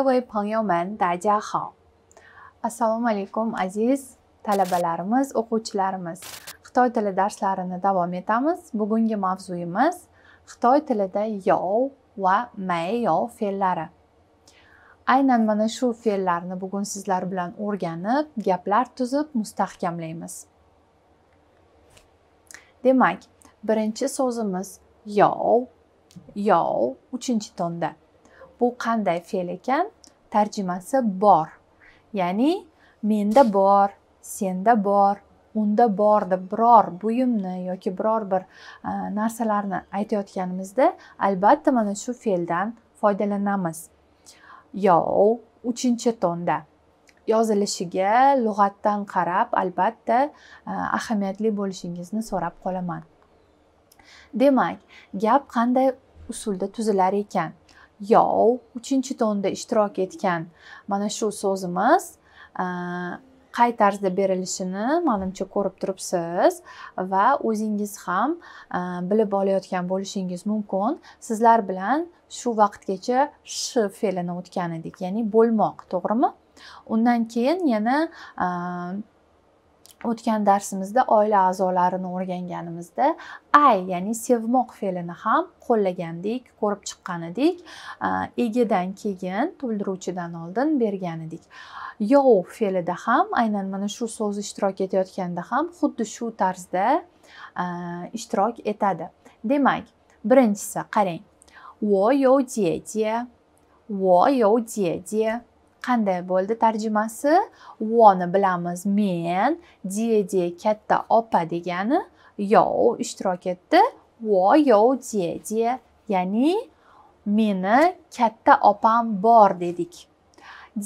各位朋友们，大家好 assalomu alaykum aziz talabalarimiz o'quvchilarimiz xitoy tili darslarini davom etamiz bugungi mavzuyimiz xitoy tilida yov va mayov fe'llari aynan mana shu fe'llarni bugun sizlar bilan o'rganib gaplar tuzib mustahkamlaymiz demak birinchi so'zimiz yov yov uchinchi tonda bu qanday fe'l ekan tarjimasi bor ya'ni menda bor senda bor unda bor deb biror buyumni yoki biror bir narsalarni aytayotganimizda albatta mana shu fe'ldan foydalanamiz yov uchinchi tonda yozilishiga lug'atdan qarab albatta ahamiyatli bo'lishingizni so'rab qolaman demak gap qanday usulda tuzilar ekan yov uchinchi tonda ishtirok etgan mana shu so'zimiz e, qay tarzda berilishini manimcha ko'rib turibsiz va o'zingiz ham e, bilib olayotgan bo'lishingiz mumkin sizlar bilan shu vaqtgacha sh fe'lini o'tgan edik ya'ni bo'lmoq to'g'rimi undan keyin yana e, o'tgan darsimizda oila a'zolarini o'rganganimizda ay ya'ni sevmoq fe'lini ham qo'llagandik ko'rib chiqqan edik egidan keyin to'ldiruvchidan oldin bergan edik yov fe'lida ham aynan mana shu so'z ishtirok etayotganda ham xuddi shu tarzda ishtirok etadi demak birinchisi qarang wo you jie jie wo you jie jie qanday bo'ldi tarjimasi wani bilamiz men dedi katta opa degani yov ishtirok etdi wo yov dedi ya'ni meni katta opam bor dedik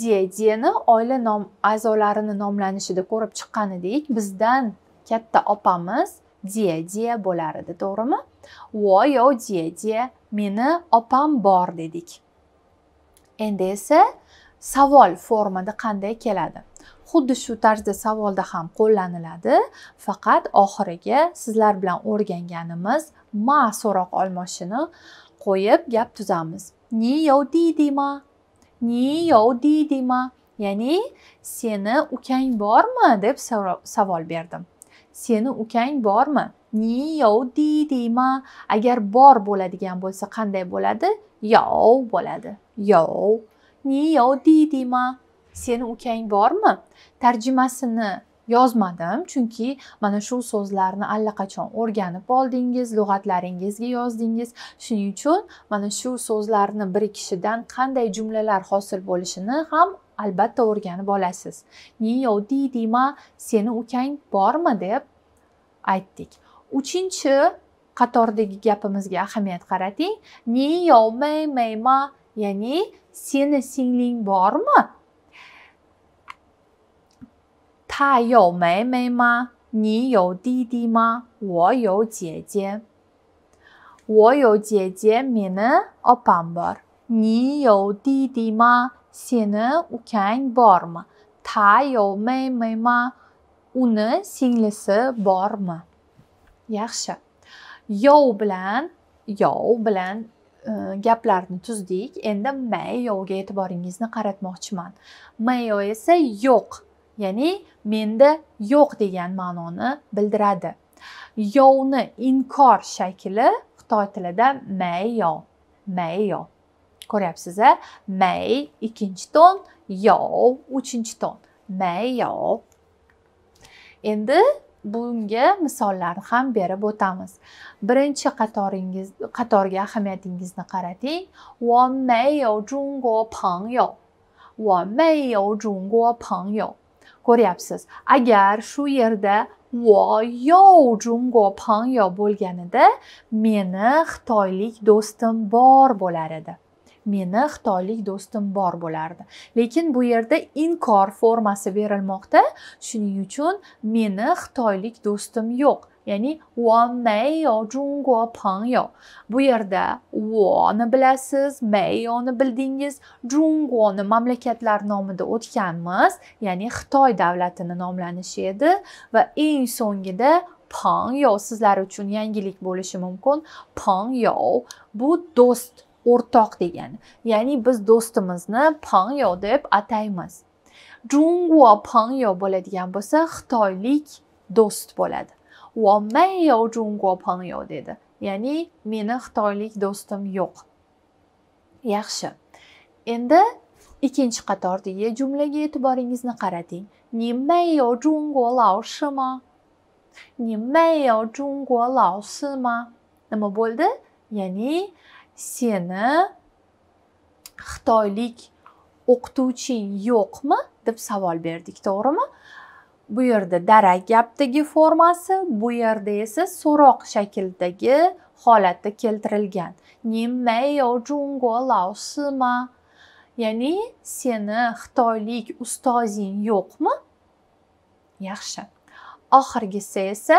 dedini oila nom a'zolarini nomlanishida ko'rib chiqqan edik bizdan katta opamiz dedi bo'lar edi to'g'rimi wo yov dedi meni opam bor dedik endi esa savol formada qanday keladi xuddi shu tarzda savolda ham qo'llaniladi faqat oxiriga sizlar bilan o'rganganimiz ma so'roq olmoshini qo'yib gap tuzamiz ni yo didima ni yo didima ya'ni seni ukang bormi deb savol berdim seni ukang bormi ni yo didima agar bor bo'ladigan bo'lsa qanday bo'ladi yo bo'ladi yo Ni niyodi deyman seni ukang bormi tarjimasini yozmadim chunki mana shu so'zlarni allaqachon o'rganib oldingiz lug'atlaringizga yozdingiz shuning uchun mana shu so'zlarni bir kishidan qanday jumlalar hosil bo'lishini ham albatta o'rganib olasiz niyodi deyman seni ukang bormi deb aytdik uchinchi qatordagi gapimizga ahamiyat qarating ni yo mei mei ma ya'ni seni singling bormi ta you mei mei ma ni you di di ma wo you jie jie wo you jie jie meni opam bor ni you di di ma seni ukang bormi ta you mei mei ma uni singlisi bormi yaxshi yov bilan yov bilan Э, gaplarni tuzdik endi may yoga e'tiboringizni qaratmoqchiman mayo esa yo'q ya'ni menda yo'q degan ma'noni bildiradi yovni inkor shakli xitoy tilida mayo mayo ko'ryapsiz a may ikkinchi ton yov uchinchi ton mayo endi bunga misollarni ham berib o'tamiz birinchi qatoringiz qatorga ahamiyatingizni qarating ko'ryapsiz agar shu yerda bo'lganida meni xitoylik do'stim bor bo'lar edi meni xitoylik do'stim bor bo'lardi lekin bu yerda inkor formasi berilmoqda shuning uchun meni xitoylik do'stim yo'q ya'ni 我没有中国朋友 bu yerda 我 ni bilasiz meyoni bildingiz 中国 ni mamlakatlar nomida o'tganmiz ya'ni xitoy davlatini nomlanishi edi va eng so'ngida pangyo sizlar uchun yangilik bo'lishi mumkin pangyo bu do'st o'rtoq degani ya'ni biz do'stimizni pangyo deb ataymiz junguo pangyo bo'ladigan bo'lsa xitoylik do'st bo'ladi wo meyo junguo pangyo dedi ya'ni meni xitoylik do'stim yo'q yaxshi endi ikkinchi qatordagi jumlaga e'tiboringizni qarating ni meyo junguo lao shima ni junguo lao nima bo'ldi ya'ni seni xitoylik o'qituvching yo'qmi deb savol berdik to'g'rimi bu yerda darak gapdagi formasi bu yerda esa so'roq shaklidagi holatda keltirilgan ya'ni seni xitoylik ustozing yo'qmi yaxshi oxirgisi esa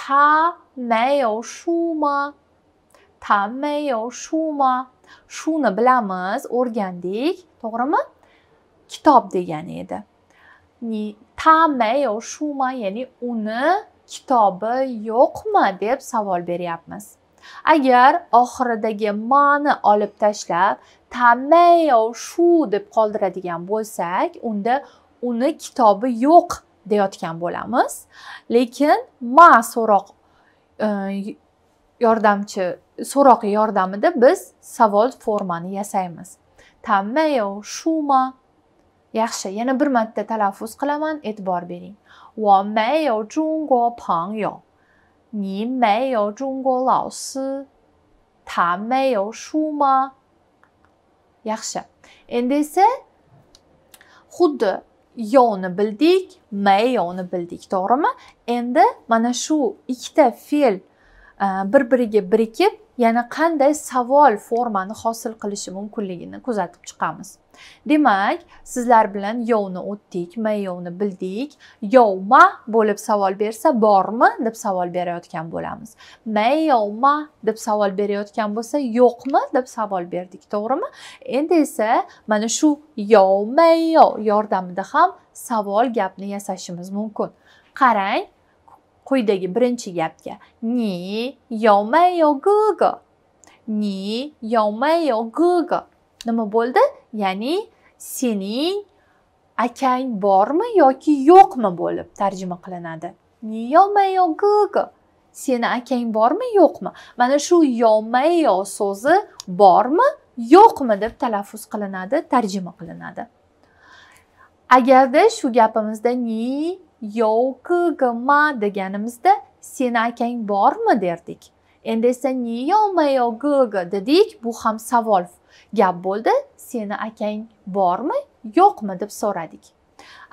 ta mayo shuma Tamme yo Shu shuni bilamiz o'rgandik to'g'rimi kitob degani edi tamme yo ma ya'ni uni kitobi yo'qmi deb savol beryapmiz agar oxiridagi mani olib tashlab yo shu deb qoldiradigan bo'lsak unda uni kitobi yo'q deyotgan bo'lamiz lekin ma so'roq e, yordamchi so'roq yordamida biz savol formani yasaymiz tamme yo shuma yaxshi yana bir marta talaffuz qilaman e'tibor bering wo mei you zhongguo ni mei you zhongguo ta mei you shuma yaxshi endi esa xuddi yovni bildik mayoni bildik to'g'rimi endi mana shu ikkita fe'l Э, bir biriga birikib yana qanday savol formani hosil qilishi mumkinligini kuzatib chiqamiz demak sizlar bilan yovni o'tdik mayovni bildik yovma bo'lib savol bersa bormi deb savol berayotgan bo'lamiz mayovma deb savol berayotgan bo'lsa yo'qmi deb savol berdik to'g'rimi endi esa mana shu yov yordamida ham savol gapni yasashimiz mumkin qarang quyidagi birinchi gapga ni yomayo gugo ni yomayo gugo nima bo'ldi ya'ni sening akang bormi yoki yo'qmi bo'lib tarjima qilinadi ni yomayo gugo seni akang bormi yo'qmi mana shu yomayo so'zi bormi yo'qmi deb talaffuz qilinadi tarjima qilinadi agarda shu gapimizda ni yo'qigima deganimizda sen akang bormi derdik endi esa niyomayo gg dedik bu ham savol gap bo'ldi seni akang bormi yo'qmi deb so'radik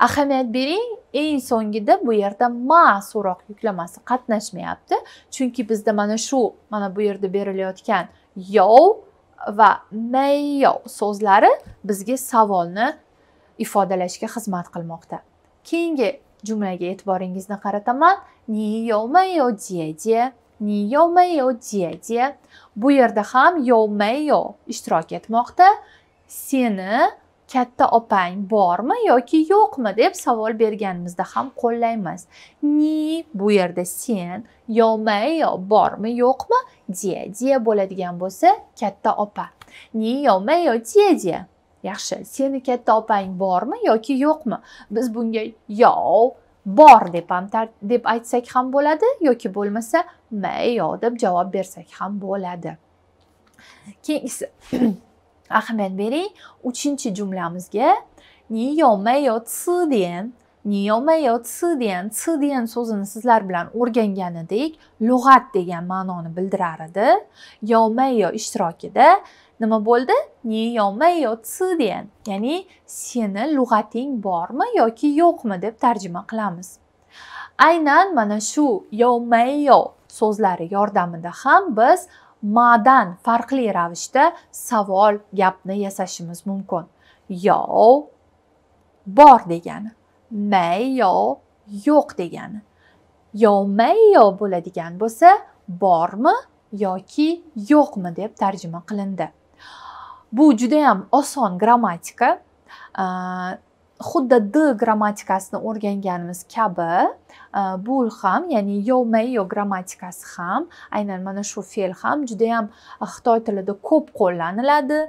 ahamiyat bering eng so'ngida bu yerda ma so'roq yuklamasi qatnashmayapti chunki bizda mana shu mana bu yerda berilayotgan yov va mayo so'zlari bizga savolni ifodalashga xizmat qilmoqda keyingi jumlaga e'tiboringizni qarataman ni yomayo jeje ni yomayo jeje bu yerda ham yomayo ishtirok etmoqda seni katta opang bormi yoki yo'qmi deb savol berganimizda ham qo'llaymiz ni bu yerda sen yomayo bormi yo'qmi jeje bo'ladigan bo'lsa katta opa ni yomayo jeje yaxshi seni katta opang bormi yoki yo'qmi biz bunga yo bor deb ham deb aytsak ham bo'ladi yoki bo'lmasa may yo deb javob bersak ham bo'ladi keyingisi ahamiyat bering uchinchi jumlamizga ni yo may yo ci niyoma yo cden cden so'zini sizlar bilan o'rganganidek lug'at degan ma'noni bildirar edi yo ishtirokida nima bo'ldi yo cden ya'ni seni lug'ating bormi yoki yo'qmi deb tarjima qilamiz aynan mana shu yo so'zlari yordamida ham biz madan farqli ravishda savol gapni yasashimiz mumkin yo bor degani may yo yo'q degani yo may yo bo'ladigan bo'lsa bormi yoki yo'qmi deb tarjima qilindi bu juda ham oson grammatika xuddi d grammatikasini o'rganganimiz kabi e, bu ham ya'ni yo yo grammatikasi ham aynan mana shu fe'l ham judayam e, xitoy tilida ko'p qo'llaniladi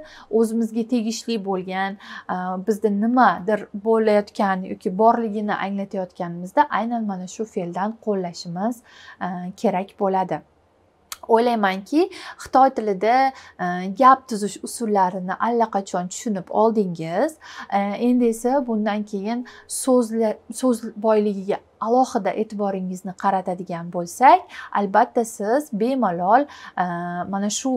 o'zimizga tegishli bo'lgan e, bizda nimadir bo'layotgan yoki borligini anglatayotganimizda aynan mana shu fe'ldan qo'llashimiz kerak bo'ladi o'ylaymanki xitoy tilida e, gap tuzish usullarini allaqachon tushunib oldingiz e, endi esa bundan keyin so'zlar so'z boyligiga alohida e'tiboringizni qaratadigan bo'lsak albatta siz bemalol e, mana shu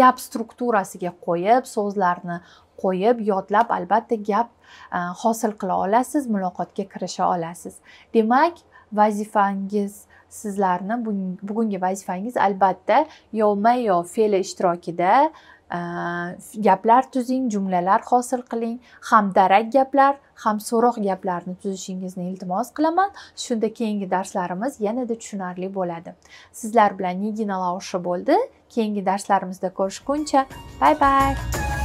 gap strukturasiga qo'yib so'zlarni qo'yib yodlab albatta gap hosil qila olasiz muloqotga kirisha olasiz demak vazifangiz sizlarni bugungi vazifangiz albatta yomayo fe'li ishtirokida gaplar tuzing jumlalar hosil qiling ham darak gaplar ham so'roq gaplarni tuzishingizni iltimos qilaman shunda keyingi darslarimiz yanada tushunarli bo'ladi sizlar bilan nigina laushi bo'ldi keyingi darslarimizda ko'rishguncha bay bay